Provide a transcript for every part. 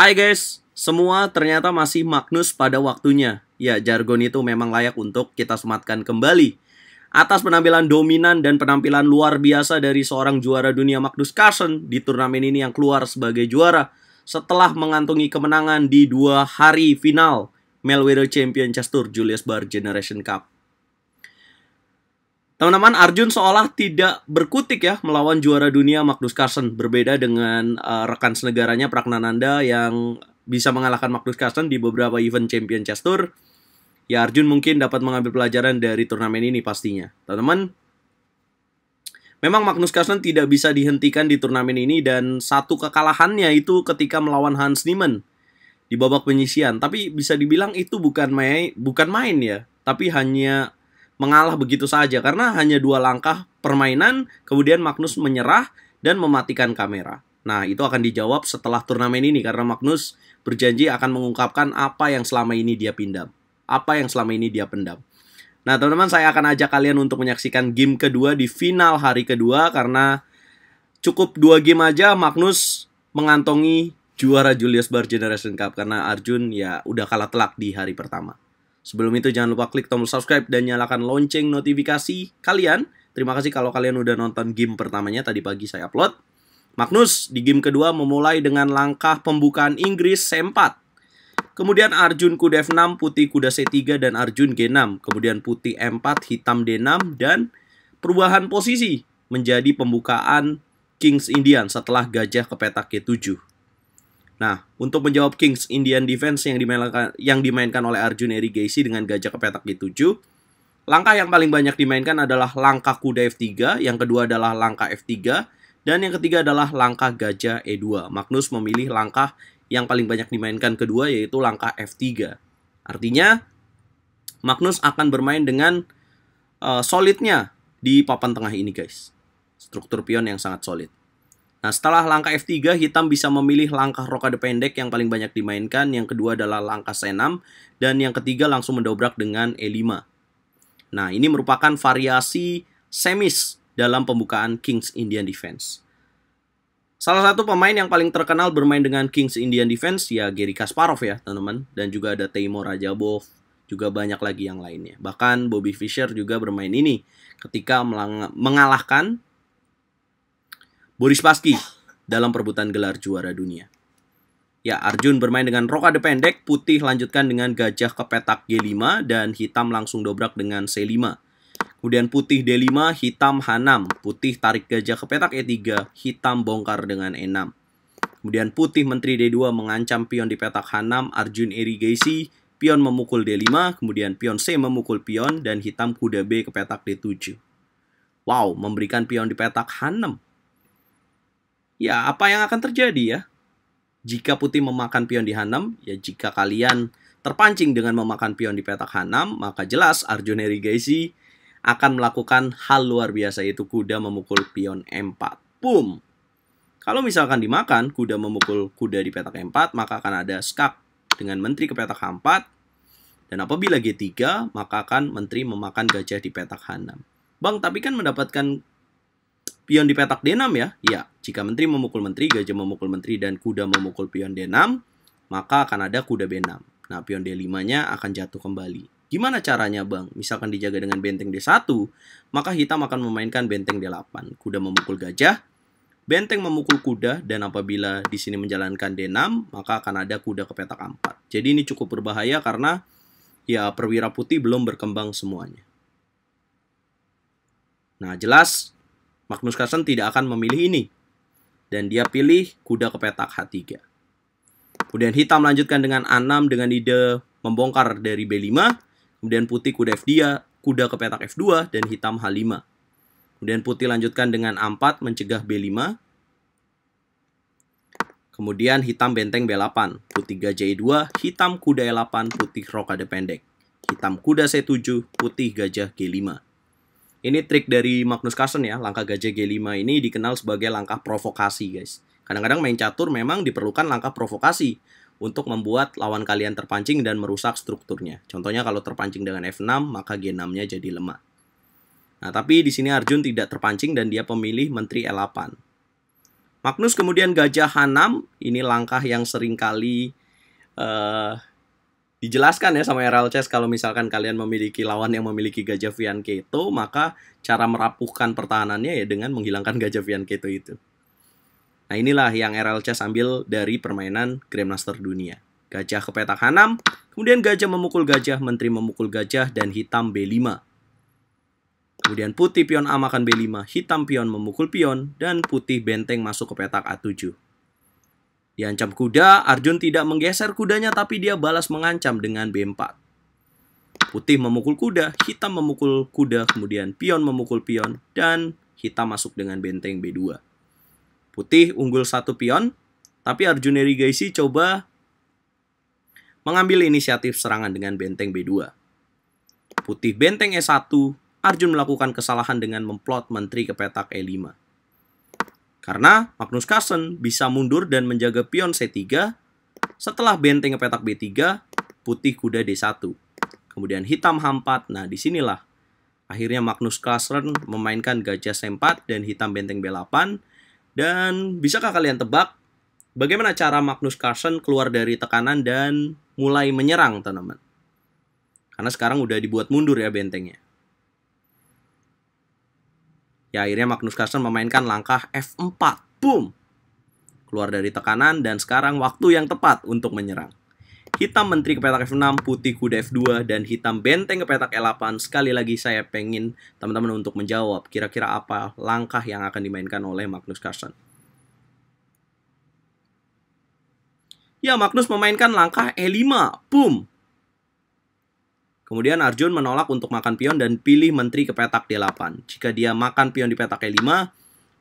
Hai guys, semua ternyata masih Magnus pada waktunya. Ya, jargon itu memang layak untuk kita sematkan kembali. Atas penampilan dominan dan penampilan luar biasa dari seorang juara dunia Magnus Carlsen di turnamen ini yang keluar sebagai juara setelah mengantungi kemenangan di dua hari final Melwero Champion Chess Tour Julius Bar Generation Cup. Teman-teman, Arjun seolah tidak berkutik ya melawan juara dunia Magnus Carlsen. Berbeda dengan uh, rekan senegaranya Praknananda yang bisa mengalahkan Magnus Carlsen di beberapa event Champion Chess Tour. Ya, Arjun mungkin dapat mengambil pelajaran dari turnamen ini pastinya. Teman-teman, memang Magnus Carlsen tidak bisa dihentikan di turnamen ini dan satu kekalahannya itu ketika melawan Hans Niemann di babak penyisian. Tapi bisa dibilang itu bukan main, bukan main ya, tapi hanya mengalah begitu saja karena hanya dua langkah permainan kemudian Magnus menyerah dan mematikan kamera. Nah, itu akan dijawab setelah turnamen ini karena Magnus berjanji akan mengungkapkan apa yang selama ini dia pindam, apa yang selama ini dia pendam. Nah, teman-teman, saya akan ajak kalian untuk menyaksikan game kedua di final hari kedua karena cukup dua game aja Magnus mengantongi juara Julius Bar Generation Cup karena Arjun ya udah kalah telak di hari pertama. Sebelum itu jangan lupa klik tombol subscribe dan nyalakan lonceng notifikasi kalian. Terima kasih kalau kalian udah nonton game pertamanya tadi pagi saya upload. Magnus di game kedua memulai dengan langkah pembukaan Inggris C4. Kemudian Arjun kuda F6, putih kuda C3 dan Arjun G6. Kemudian putih M4, hitam D6 dan perubahan posisi menjadi pembukaan Kings Indian setelah gajah ke petak G7. Nah, untuk menjawab Kings Indian Defense yang dimainkan, yang dimainkan oleh Arjun Eri Gacy dengan gajah kepetak di 7, langkah yang paling banyak dimainkan adalah langkah kuda F3, yang kedua adalah langkah F3, dan yang ketiga adalah langkah gajah E2. Magnus memilih langkah yang paling banyak dimainkan kedua yaitu langkah F3. Artinya, Magnus akan bermain dengan uh, solidnya di papan tengah ini guys. Struktur pion yang sangat solid. Nah, setelah langkah F3, hitam bisa memilih langkah rokade pendek yang paling banyak dimainkan, yang kedua adalah langkah C6, dan yang ketiga langsung mendobrak dengan E5. Nah, ini merupakan variasi semis dalam pembukaan Kings Indian Defense. Salah satu pemain yang paling terkenal bermain dengan Kings Indian Defense ya Gary Kasparov ya, teman-teman. Dan juga ada Teimo Rajabov, juga banyak lagi yang lainnya. Bahkan Bobby Fischer juga bermain ini ketika mengalahkan Boris Paski dalam perebutan gelar juara dunia. Ya, Arjun bermain dengan rokade pendek, putih lanjutkan dengan gajah ke petak G5, dan hitam langsung dobrak dengan C5. Kemudian putih D5, hitam H6, putih tarik gajah ke petak E3, hitam bongkar dengan E6. Kemudian putih menteri D2 mengancam pion di petak H6, Arjun irigasi, pion memukul D5, kemudian pion C memukul pion, dan hitam kuda B ke petak D7. Wow, memberikan pion di petak H6. Ya, apa yang akan terjadi ya? Jika putih memakan pion di Hanam, ya jika kalian terpancing dengan memakan pion di petak Hanam, maka jelas Arjuna Rigaisi akan melakukan hal luar biasa yaitu kuda memukul pion M4. Boom! Kalau misalkan dimakan, kuda memukul kuda di petak M4, maka akan ada skak dengan menteri ke petak H4, dan apabila G3, maka akan menteri memakan gajah di petak H6. Bang, tapi kan mendapatkan Pion di petak D6 ya? Ya, jika menteri memukul menteri, gajah memukul menteri, dan kuda memukul pion D6, maka akan ada kuda B6. Nah, pion D5-nya akan jatuh kembali. Gimana caranya, Bang? Misalkan dijaga dengan benteng D1, maka hitam akan memainkan benteng D8. Kuda memukul gajah, benteng memukul kuda, dan apabila di sini menjalankan D6, maka akan ada kuda ke petak 4. Jadi ini cukup berbahaya karena ya perwira putih belum berkembang semuanya. Nah, jelas Magnus Carlsen tidak akan memilih ini. Dan dia pilih kuda ke petak H3. Kemudian hitam lanjutkan dengan A6 dengan ide membongkar dari B5. Kemudian putih kuda F2, kuda ke petak F2, dan hitam H5. Kemudian putih lanjutkan dengan A4 mencegah B5. Kemudian hitam benteng B8, putih gajah E2, hitam kuda E8, putih rokade pendek. Hitam kuda C7, putih gajah G5. Ini trik dari Magnus Carlsen ya, langkah gajah G5 ini dikenal sebagai langkah provokasi guys. Kadang-kadang main catur memang diperlukan langkah provokasi untuk membuat lawan kalian terpancing dan merusak strukturnya. Contohnya kalau terpancing dengan F6, maka G6-nya jadi lemah. Nah, tapi di sini Arjun tidak terpancing dan dia pemilih menteri e 8 Magnus kemudian gajah H6, ini langkah yang seringkali uh, dijelaskan ya sama RLCS kalau misalkan kalian memiliki lawan yang memiliki gajah Vian Keto, maka cara merapuhkan pertahanannya ya dengan menghilangkan gajah Vian Keto itu. Nah inilah yang RLCS ambil dari permainan Grandmaster Dunia. Gajah ke petak Hanam, kemudian gajah memukul gajah, menteri memukul gajah, dan hitam B5. Kemudian putih pion A makan B5, hitam pion memukul pion, dan putih benteng masuk ke petak A7. Diancam kuda, Arjun tidak menggeser kudanya tapi dia balas mengancam dengan B4. Putih memukul kuda, hitam memukul kuda, kemudian pion memukul pion, dan hitam masuk dengan benteng B2. Putih unggul satu pion, tapi Arjun Erigaisi coba mengambil inisiatif serangan dengan benteng B2. Putih benteng E1, Arjun melakukan kesalahan dengan memplot menteri ke petak E5. Karena Magnus Carlsen bisa mundur dan menjaga pion C3 setelah benteng petak B3, putih kuda D1. Kemudian hitam H4. Nah, disinilah akhirnya Magnus Carlsen memainkan gajah C4 dan hitam benteng B8. Dan bisakah kalian tebak bagaimana cara Magnus Carlsen keluar dari tekanan dan mulai menyerang, teman-teman? Karena sekarang udah dibuat mundur ya bentengnya. Ya akhirnya Magnus Carlsen memainkan langkah F4. Boom! Keluar dari tekanan dan sekarang waktu yang tepat untuk menyerang. Hitam menteri ke petak F6, putih kuda F2, dan hitam benteng ke petak e 8 Sekali lagi saya pengen teman-teman untuk menjawab kira-kira apa langkah yang akan dimainkan oleh Magnus Carlsen. Ya, Magnus memainkan langkah E5. Boom! Kemudian Arjun menolak untuk makan pion dan pilih menteri ke petak D8. Jika dia makan pion di petak E5,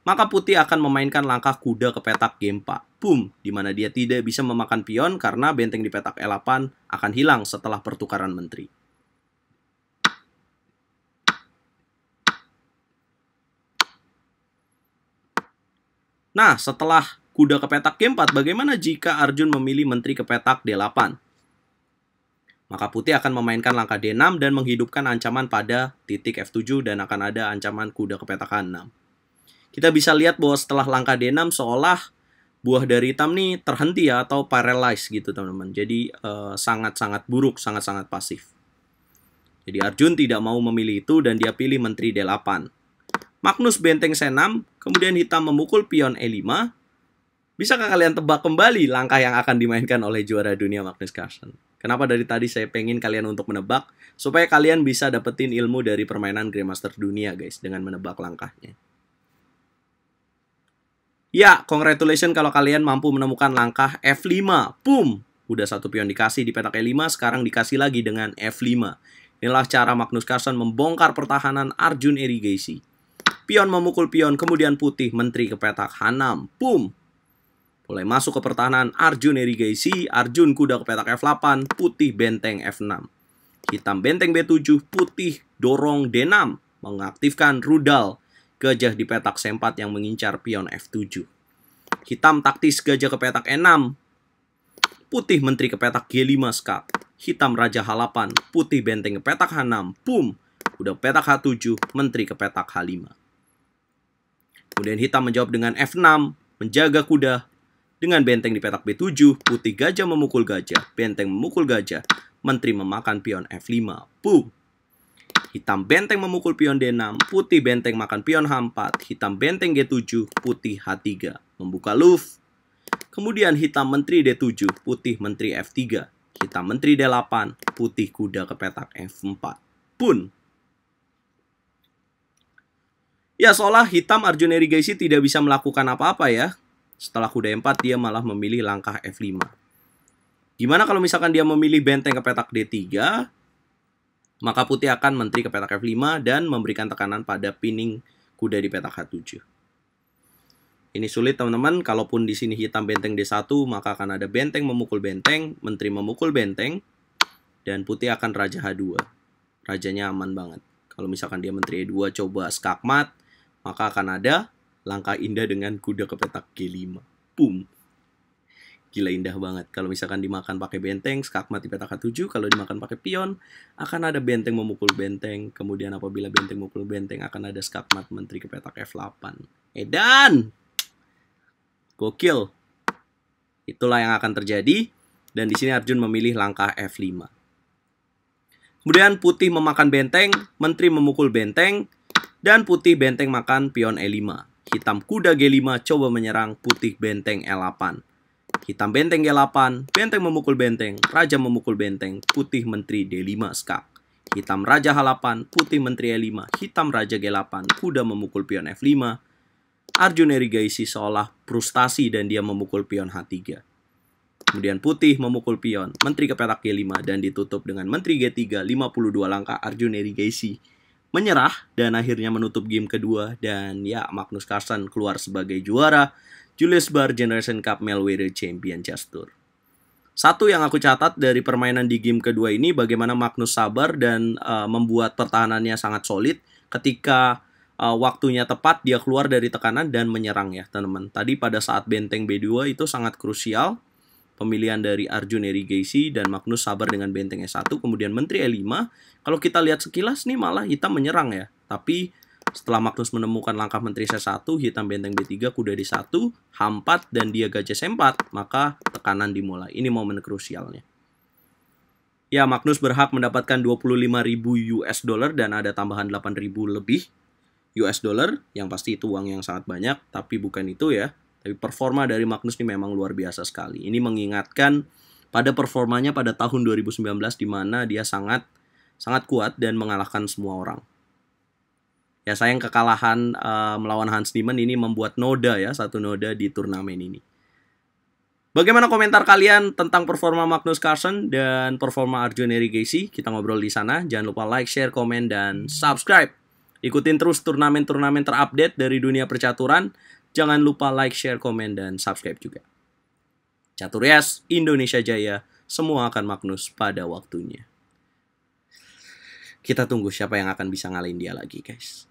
maka putih akan memainkan langkah kuda ke petak g 4. Boom, di mana dia tidak bisa memakan pion karena benteng di petak E8 akan hilang setelah pertukaran menteri. Nah, setelah kuda ke petak G4, bagaimana jika Arjun memilih menteri ke petak D8? Maka putih akan memainkan langkah D6 dan menghidupkan ancaman pada titik F7 dan akan ada ancaman kuda ke petakan 6. Kita bisa lihat bahwa setelah langkah D6 seolah buah dari hitam nih terhenti ya atau paralyzed gitu teman-teman. Jadi eh, sangat-sangat eh, buruk, sangat-sangat pasif. Jadi Arjun tidak mau memilih itu dan dia pilih menteri D8. Magnus benteng C6, kemudian hitam memukul pion E5. Bisakah kalian tebak kembali langkah yang akan dimainkan oleh juara dunia Magnus Carlsen? Kenapa dari tadi saya pengen kalian untuk menebak? Supaya kalian bisa dapetin ilmu dari permainan Grandmaster dunia guys dengan menebak langkahnya. Ya, congratulations kalau kalian mampu menemukan langkah F5. Boom! Udah satu pion dikasih di petak E5, sekarang dikasih lagi dengan F5. Inilah cara Magnus Carlsen membongkar pertahanan Arjun Erigesi. Pion memukul pion, kemudian putih, menteri ke petak h6, Boom! Mulai masuk ke pertahanan Arjun Erigaisi, Arjun kuda ke petak F8, putih benteng F6. Hitam benteng B7, putih dorong D6, mengaktifkan rudal gajah di petak C4 yang mengincar pion F7. Hitam taktis gajah ke petak E6, putih menteri ke petak G5 skak, hitam raja H8, putih benteng ke petak H6, boom, kuda petak H7, menteri ke petak H5. Kemudian hitam menjawab dengan F6, menjaga kuda, dengan benteng di petak B7, putih gajah memukul gajah, benteng memukul gajah, menteri memakan pion F5. boom. Hitam benteng memukul pion D6, putih benteng makan pion H4, hitam benteng G7, putih H3. Membuka luf. Kemudian hitam menteri D7, putih menteri F3, hitam menteri D8, putih kuda ke petak F4. Pun! Ya, seolah hitam Arjuna Erigaisi tidak bisa melakukan apa-apa ya. Setelah kuda E4, dia malah memilih langkah F5. Gimana kalau misalkan dia memilih benteng ke petak D3, maka putih akan menteri ke petak F5 dan memberikan tekanan pada pinning kuda di petak H7. Ini sulit teman-teman, kalaupun di sini hitam benteng D1, maka akan ada benteng memukul benteng, menteri memukul benteng, dan putih akan raja H2. Rajanya aman banget. Kalau misalkan dia menteri E2 coba skakmat, maka akan ada langkah indah dengan kuda ke petak G5. Boom. Gila indah banget. Kalau misalkan dimakan pakai benteng, skakmat di petak a 7 Kalau dimakan pakai pion, akan ada benteng memukul benteng. Kemudian apabila benteng memukul benteng, akan ada skakmat menteri ke petak F8. Edan! Gokil. Itulah yang akan terjadi. Dan di sini Arjun memilih langkah F5. Kemudian putih memakan benteng, menteri memukul benteng, dan putih benteng makan pion E5. Hitam kuda G5 coba menyerang putih benteng L8. Hitam benteng G8, benteng memukul benteng, raja memukul benteng, putih menteri D5 skak. Hitam raja H8, putih menteri E5, hitam raja G8, kuda memukul pion F5. Arjun Erigaisi seolah frustasi dan dia memukul pion H3. Kemudian putih memukul pion, menteri ke petak G5 dan ditutup dengan menteri G3 52 langkah Arjun Erigaisi menyerah dan akhirnya menutup game kedua dan ya Magnus Carlsen keluar sebagai juara Julius Bar Generation Cup Melwede Champion Chess Tour. Satu yang aku catat dari permainan di game kedua ini bagaimana Magnus sabar dan uh, membuat pertahanannya sangat solid ketika uh, waktunya tepat dia keluar dari tekanan dan menyerang ya teman-teman. Tadi pada saat benteng B2 itu sangat krusial pemilihan dari Arjun Gacy dan Magnus Sabar dengan benteng S1, kemudian Menteri E5. Kalau kita lihat sekilas nih malah hitam menyerang ya, tapi setelah Magnus menemukan langkah Menteri C1, hitam benteng B3, kuda D1, H4, dan dia gajah C4, maka tekanan dimulai. Ini momen krusialnya. Ya, Magnus berhak mendapatkan 25.000 US dollar dan ada tambahan 8.000 lebih US dollar, yang pasti itu uang yang sangat banyak, tapi bukan itu ya. Tapi performa dari Magnus ini memang luar biasa sekali. Ini mengingatkan pada performanya pada tahun 2019 di mana dia sangat sangat kuat dan mengalahkan semua orang. Ya sayang kekalahan uh, melawan Hans Niemann ini membuat noda ya, satu noda di turnamen ini. Bagaimana komentar kalian tentang performa Magnus Carlsen dan performa Arjun Erigesi? Kita ngobrol di sana. Jangan lupa like, share, komen, dan subscribe. Ikutin terus turnamen-turnamen terupdate dari dunia percaturan. Jangan lupa like, share, komen, dan subscribe juga. Catur Yes, Indonesia Jaya, semua akan Magnus pada waktunya. Kita tunggu siapa yang akan bisa ngalahin dia lagi, guys.